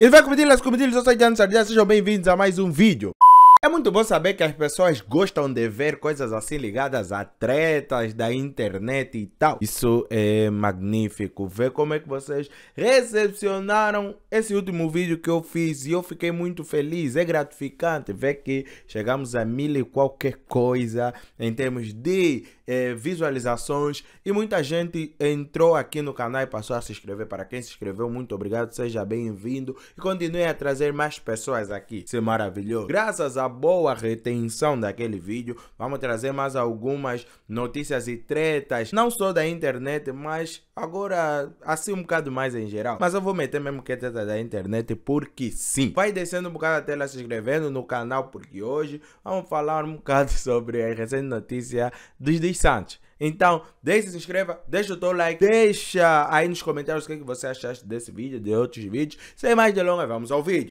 Ele vai competir, as comedidas, eu sou Jan Sardinha, sejam bem-vindos a mais um vídeo. É muito bom saber que as pessoas gostam de ver coisas assim ligadas a tretas da internet e tal. Isso é magnífico. Ver como é que vocês recepcionaram esse último vídeo que eu fiz e eu fiquei muito feliz. É gratificante ver que chegamos a mil e qualquer coisa em termos de é, visualizações e muita gente entrou aqui no canal e passou a se inscrever. Para quem se inscreveu, muito obrigado, seja bem-vindo e continue a trazer mais pessoas aqui. Isso é maravilhoso. Graças à boa retenção daquele vídeo, vamos trazer mais algumas notícias e tretas, não só da internet, mas agora assim um bocado mais em geral. Mas eu vou meter mesmo que é treta da internet, porque sim. Vai descendo um bocado a tela se inscrevendo no canal, porque hoje vamos falar um bocado sobre a recente notícia dos Santos. Então, deixa, se inscreva, deixa o teu like, deixa aí nos comentários o que, é que você achaste desse vídeo, de outros vídeos. Sem mais delongas, vamos ao vídeo.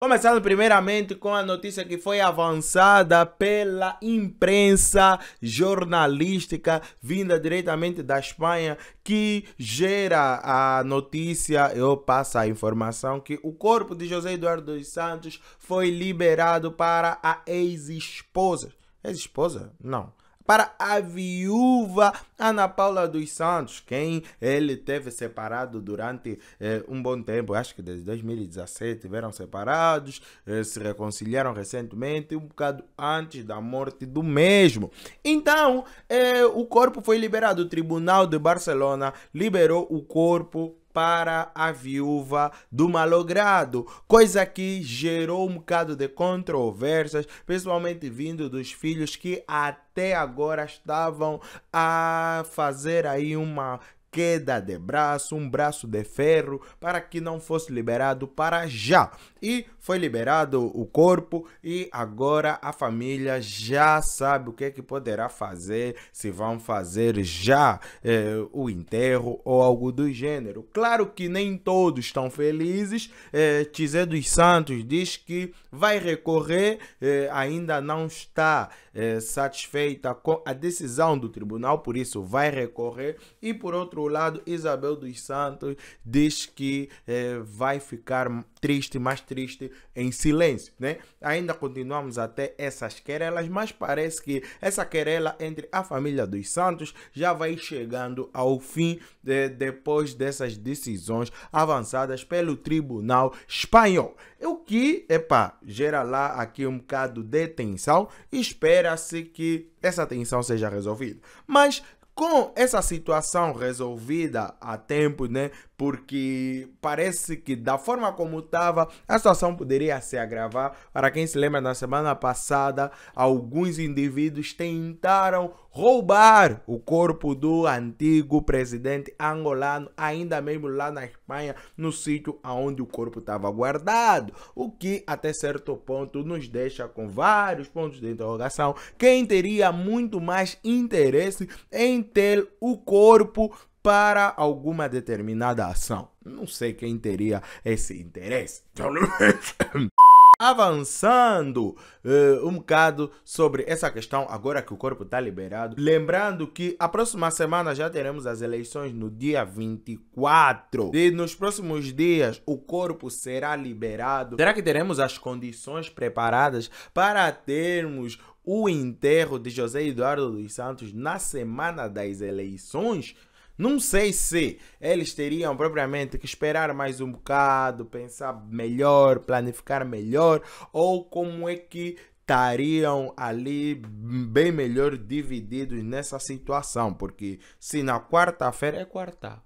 Começando primeiramente com a notícia que foi avançada pela imprensa jornalística vinda diretamente da Espanha, que gera a notícia, eu passo a informação, que o corpo de José Eduardo dos Santos foi liberado para a ex-esposa. Ex-esposa? Não para a viúva Ana Paula dos Santos, quem ele teve separado durante eh, um bom tempo, acho que desde 2017 tiveram separados, eh, se reconciliaram recentemente, um bocado antes da morte do mesmo. Então, eh, o corpo foi liberado, o Tribunal de Barcelona liberou o corpo para a viúva do malogrado, coisa que gerou um bocado de controvérsias, principalmente vindo dos filhos que até agora estavam a fazer aí uma queda de braço, um braço de ferro, para que não fosse liberado para já. E foi liberado o corpo e agora a família já sabe o que é que poderá fazer, se vão fazer já eh, o enterro ou algo do gênero. Claro que nem todos estão felizes. Eh, Tizé dos Santos diz que vai recorrer, eh, ainda não está eh, satisfeita com a decisão do tribunal, por isso vai recorrer. E por outro outro lado, Isabel dos Santos diz que eh, vai ficar triste, mais triste em silêncio, né? Ainda continuamos até essas querelas, mas parece que essa querela entre a família dos Santos já vai chegando ao fim eh, depois dessas decisões avançadas pelo Tribunal Espanhol. O que, epa, gera lá aqui um bocado de tensão. Espera-se que essa tensão seja resolvida. Mas com essa situação resolvida a tempo, né? porque parece que da forma como estava, a situação poderia se agravar. Para quem se lembra, na semana passada, alguns indivíduos tentaram roubar o corpo do antigo presidente angolano, ainda mesmo lá na Espanha, no sítio onde o corpo estava guardado. O que, até certo ponto, nos deixa com vários pontos de interrogação. Quem teria muito mais interesse em ter o corpo para alguma determinada ação. Não sei quem teria esse interesse. Avançando uh, um bocado sobre essa questão, agora que o corpo está liberado. Lembrando que a próxima semana já teremos as eleições no dia 24. E nos próximos dias o corpo será liberado. Será que teremos as condições preparadas para termos o enterro de José Eduardo dos Santos na semana das eleições? Não sei se eles teriam propriamente que esperar mais um bocado, pensar melhor, planificar melhor, ou como é que estariam ali bem melhor divididos nessa situação, porque se na quarta-feira é quarta.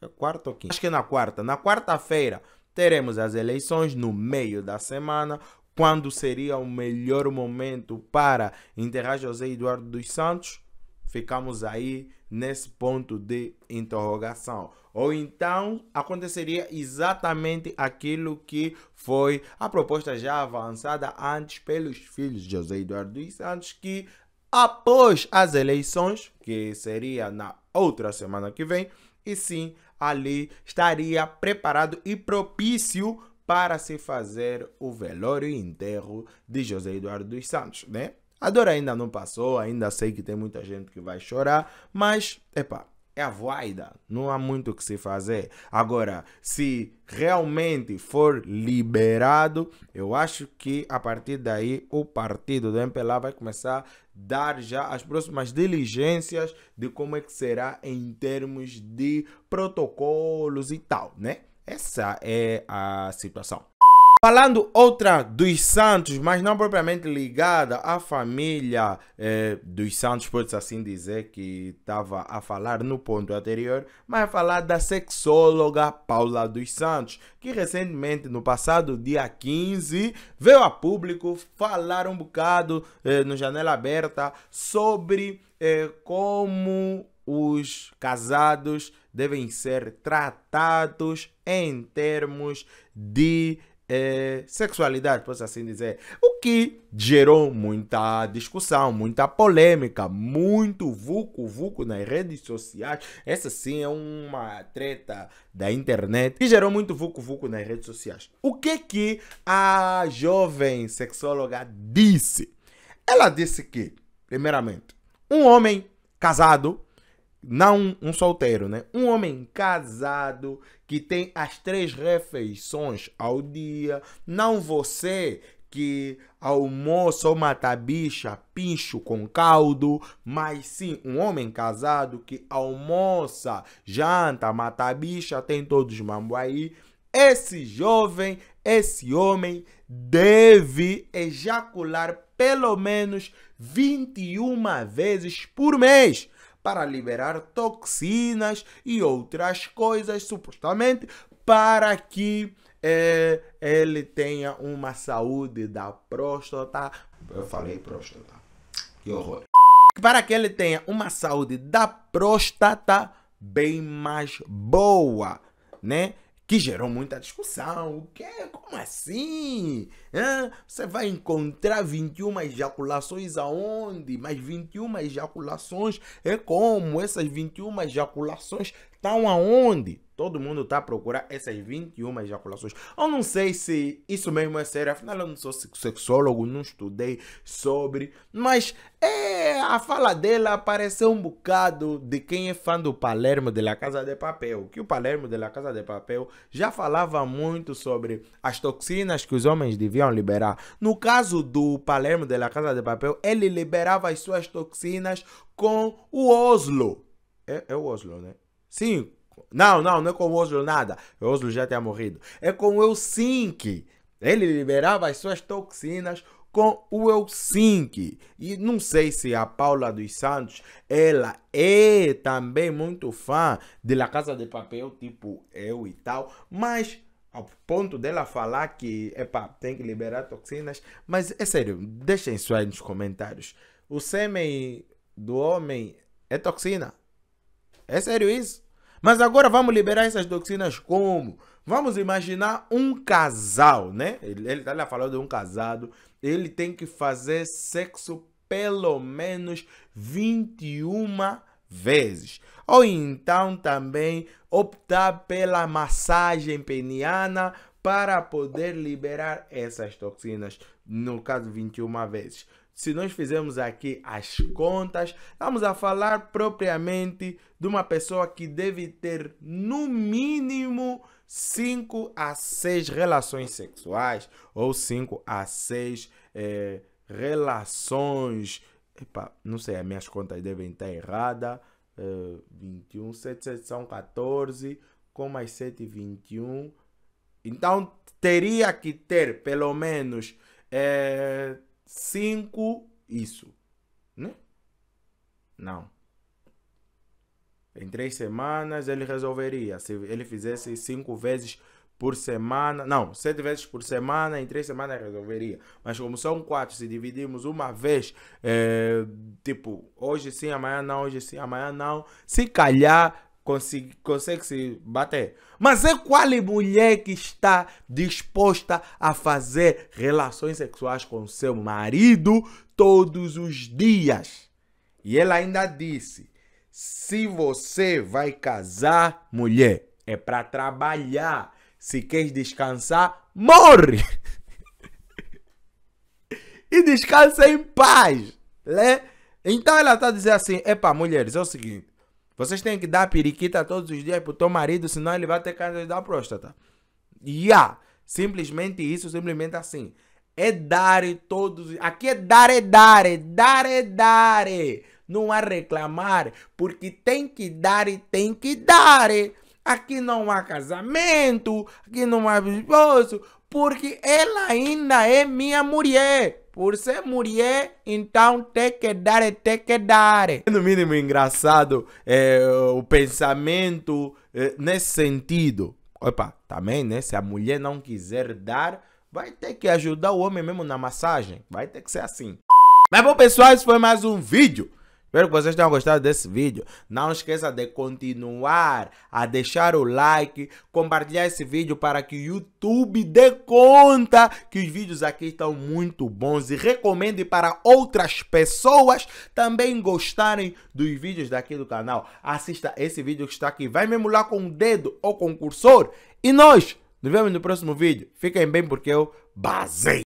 É quarta ou quinta? Acho que é na quarta. Na quarta-feira teremos as eleições no meio da semana, quando seria o melhor momento para enterrar José Eduardo dos Santos. Ficamos aí nesse ponto de interrogação. Ou então aconteceria exatamente aquilo que foi a proposta já avançada antes pelos filhos de José Eduardo dos Santos, que após as eleições, que seria na outra semana que vem, e sim ali estaria preparado e propício para se fazer o velório e enterro de José Eduardo dos Santos, né? A dor ainda não passou, ainda sei que tem muita gente que vai chorar, mas, epá, é a voida, não há muito o que se fazer. Agora, se realmente for liberado, eu acho que a partir daí o partido do MPLA vai começar a dar já as próximas diligências de como é que será em termos de protocolos e tal, né? Essa é a situação. Falando outra dos Santos, mas não propriamente ligada à família é, dos Santos, pode-se assim dizer, que estava a falar no ponto anterior, mas a falar da sexóloga Paula dos Santos, que recentemente, no passado dia 15, veio a público falar um bocado é, no Janela Aberta sobre é, como os casados devem ser tratados em termos de é, sexualidade, posso assim dizer, o que gerou muita discussão, muita polêmica, muito vuco vuco nas redes sociais. Essa sim é uma treta da internet que gerou muito vuco vuco nas redes sociais. O que que a jovem sexóloga disse? Ela disse que, primeiramente, um homem casado não um solteiro, né? Um homem casado que tem as três refeições ao dia, não você que almoça ou mata bicha pincho com caldo, mas sim um homem casado que almoça, janta, mata bicha, tem todos aí. Esse jovem, esse homem deve ejacular pelo menos 21 vezes por mês para liberar toxinas e outras coisas, supostamente, para que é, ele tenha uma saúde da próstata. Eu falei próstata. Que horror. Para que ele tenha uma saúde da próstata bem mais boa, né? que gerou muita discussão. O quê? Como assim? Hã? Você vai encontrar 21 ejaculações aonde? Mas 21 ejaculações é como? Essas 21 ejaculações estão aonde? Todo mundo está a procurar essas 21 ejaculações. Eu não sei se isso mesmo é sério, afinal eu não sou sexólogo, não estudei sobre, mas é, a fala dela pareceu um bocado de quem é fã do Palermo de la Casa de Papel, que o Palermo de la Casa de Papel já falava muito sobre as toxinas que os homens deviam liberar. No caso do Palermo de la Casa de Papel, ele liberava as suas toxinas com o Oslo. É, é o Oslo, né? Sim, não, não, não é com o Oslo nada. O Oslo já tinha morrido. É com o Helsinki. Ele liberava as suas toxinas com o Helsinki. E não sei se a Paula dos Santos, ela é também muito fã de La Casa de Papel, tipo eu e tal, mas ao ponto dela falar que, epa, tem que liberar toxinas, mas é sério, deixem isso aí nos comentários. O sêmen do homem é toxina? É sério isso? Mas agora vamos liberar essas toxinas como? Vamos imaginar um casal, né? Ele está lá falando de um casado. Ele tem que fazer sexo pelo menos 21 vezes. Ou então também optar pela massagem peniana para poder liberar essas toxinas, no caso 21 vezes se nós fizermos aqui as contas, vamos a falar propriamente de uma pessoa que deve ter no mínimo 5 a 6 relações sexuais ou 5 a 6 eh, relações. Epa, não sei, as minhas contas devem estar erradas. Uh, 21, 7, 7 são 14, com mais 7, 21. Então teria que ter pelo menos. Eh, 5 isso, né? Não. Em três semanas ele resolveria. Se ele fizesse cinco vezes por semana, não, sete vezes por semana, em três semanas resolveria. Mas como são quatro, se dividimos uma vez, é, tipo, hoje sim, amanhã não, hoje sim, amanhã não, se calhar consegue, consegue se bater. Mas é qual mulher que está disposta a fazer relações sexuais com seu marido todos os dias? E ela ainda disse: se você vai casar, mulher, é para trabalhar. Se quer descansar, morre! e descansa em paz, né? Então ela está dizendo assim: epa, mulheres, é o seguinte vocês têm que dar periquita todos os dias pro teu marido, senão ele vai ter câncer da próstata. Yeah. Simplesmente isso, simplesmente assim. É dar todos. Aqui é dar, é dar, é dar, é dar. Não há reclamar, porque tem que dar e tem que dar. Aqui não há casamento, aqui não há esposo, porque ela ainda é minha mulher. Por ser mulher, então tem que dar, tem que dar. no mínimo engraçado é, o pensamento é, nesse sentido. Opa, também, né? Se a mulher não quiser dar, vai ter que ajudar o homem mesmo na massagem. Vai ter que ser assim. Mas bom, pessoal, esse foi mais um vídeo Espero que vocês tenham gostado desse vídeo. Não esqueça de continuar a deixar o like, compartilhar esse vídeo para que o YouTube dê conta que os vídeos aqui estão muito bons e recomende para outras pessoas também gostarem dos vídeos daqui do canal. Assista esse vídeo que está aqui. Vai mesmo lá com o dedo ou com o cursor. E nós nos vemos no próximo vídeo. Fiquem bem porque eu basei.